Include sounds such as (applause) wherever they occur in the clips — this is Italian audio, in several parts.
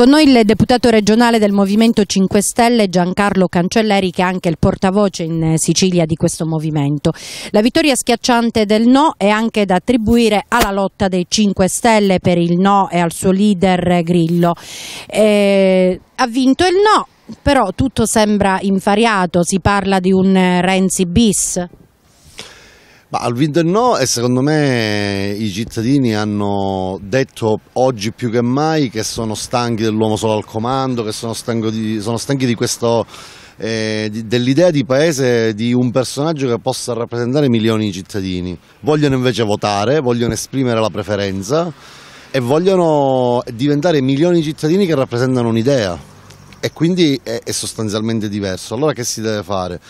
Con noi il deputato regionale del Movimento 5 Stelle Giancarlo Cancelleri che è anche il portavoce in Sicilia di questo movimento. La vittoria schiacciante del no è anche da attribuire alla lotta dei 5 Stelle per il no e al suo leader Grillo. Eh, ha vinto il no, però tutto sembra infariato, si parla di un eh, Renzi bis. Ma al vinto no e secondo me i cittadini hanno detto oggi più che mai che sono stanchi dell'uomo solo al comando, che sono, di, sono stanchi di questo eh, dell'idea di paese di un personaggio che possa rappresentare milioni di cittadini. Vogliono invece votare, vogliono esprimere la preferenza e vogliono diventare milioni di cittadini che rappresentano un'idea e quindi è, è sostanzialmente diverso. Allora che si deve fare?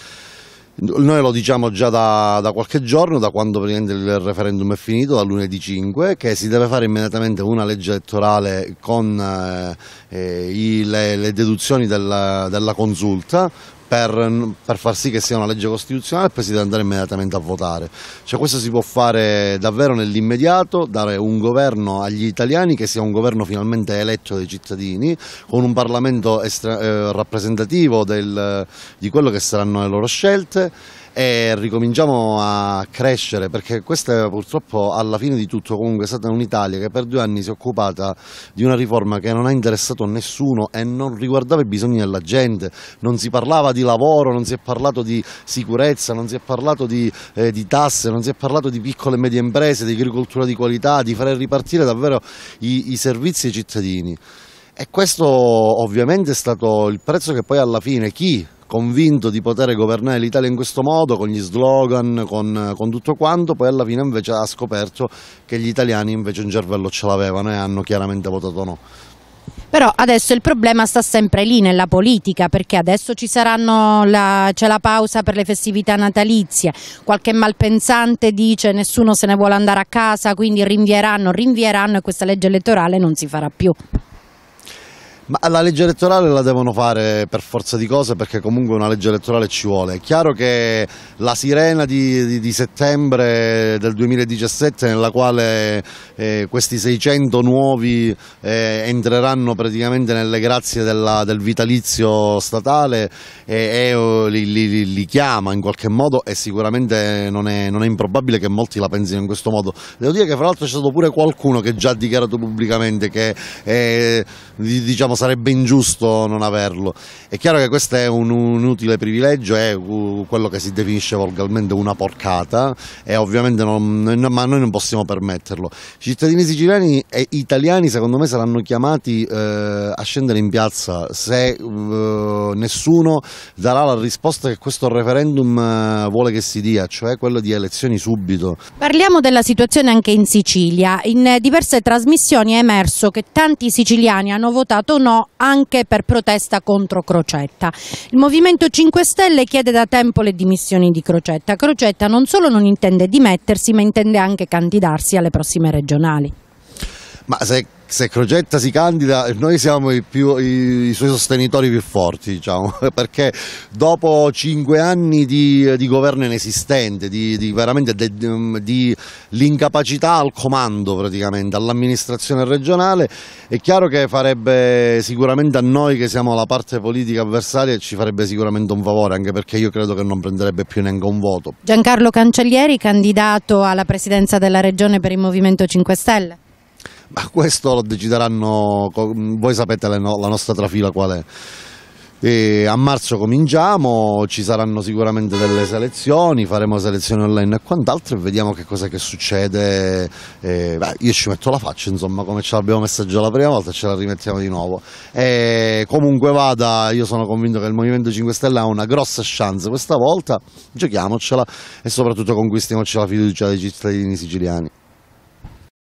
Noi lo diciamo già da, da qualche giorno, da quando il referendum è finito, da lunedì 5, che si deve fare immediatamente una legge elettorale con eh, eh i, le, le, deduzioni della, della consulta, per, per, far sì che sia una legge costituzionale e poi si deve andare immediatamente a votare. Cioè questo si può fare davvero nell'immediato, dare un governo agli italiani che sia un governo finalmente eletto dai cittadini, con un Parlamento estra, eh, rappresentativo del, di quello che saranno le loro scelte e ricominciamo a crescere perché questa è purtroppo alla fine di tutto comunque è stata un'Italia che per due anni si è occupata di una riforma che non ha interessato nessuno e non riguardava i bisogni della gente, non si parlava di lavoro, non si è parlato di sicurezza, non si è parlato di, eh, di tasse, non si è parlato di piccole e medie imprese, di agricoltura di qualità, di fare ripartire davvero i, i servizi ai cittadini. E questo ovviamente è stato il prezzo che poi alla fine chi convinto di poter governare l'Italia in questo modo, con gli slogan, con, con, tutto quanto, poi alla fine invece ha scoperto che gli italiani invece un cervello ce l'avevano e hanno chiaramente votato no. Però adesso il problema sta sempre lì nella politica perché adesso la, c'è la pausa per le festività natalizie, qualche malpensante dice nessuno se ne vuole andare a casa quindi rinvieranno, rinvieranno e questa legge elettorale non si farà più. Ma la legge elettorale la devono fare per forza di cose perché comunque una legge elettorale ci vuole. È chiaro che la sirena di, di, di settembre del 2017 nella quale eh, questi 600 nuovi eh, entreranno praticamente nelle grazie della, del vitalizio statale e, eh, e eh, li, li, li, chiama in qualche modo e sicuramente non è, non è improbabile che molti la pensino in questo modo. Devo dire che fra l'altro c'è stato pure qualcuno che già ha dichiarato pubblicamente che eh, diciamo, sarebbe ingiusto non averlo. È chiaro che questo è un, un utile privilegio, è quello che si definisce volgarmente una porcata, e ovviamente non, non, ma noi non possiamo permetterlo. I cittadini siciliani e italiani, secondo me, saranno chiamati eh, a scendere in piazza se eh, nessuno darà la risposta che questo referendum eh, vuole che si dia, cioè quello di elezioni subito. Parliamo della situazione anche in Sicilia. In eh, diverse trasmissioni è emerso che tanti siciliani hanno votato no giorno anche per protesta contro Crocetta. Il Movimento 5 Stelle chiede da tempo le dimissioni di Crocetta. Crocetta non solo non intende dimettersi ma intende anche candidarsi alle prossime regionali. Ma se se Crogetta si candida noi siamo i, più, i, i suoi sostenitori più forti diciamo, (laughs) perché dopo cinque anni di, di governo inesistente di, di veramente um, l'incapacità al comando praticamente all'amministrazione regionale è chiaro che farebbe sicuramente a noi che siamo la parte politica avversaria ci farebbe sicuramente un favore anche perché io credo che non prenderebbe più neanche un voto Giancarlo Cancellieri candidato alla presidenza della regione per il Movimento 5 Stelle ma questo lo decideranno, voi sapete la nostra trafila qual è. E a marzo cominciamo, ci saranno sicuramente delle selezioni, faremo selezioni online e quant'altro e vediamo che cosa che succede. E, beh, io ci metto la faccia, insomma, come ce l'abbiamo messa già la prima volta, ce la rimettiamo di nuovo. E, comunque vada, io sono convinto che il Movimento 5 Stelle ha una grossa chance questa volta, giochiamocela e soprattutto conquistiamoci la fiducia dei cittadini siciliani.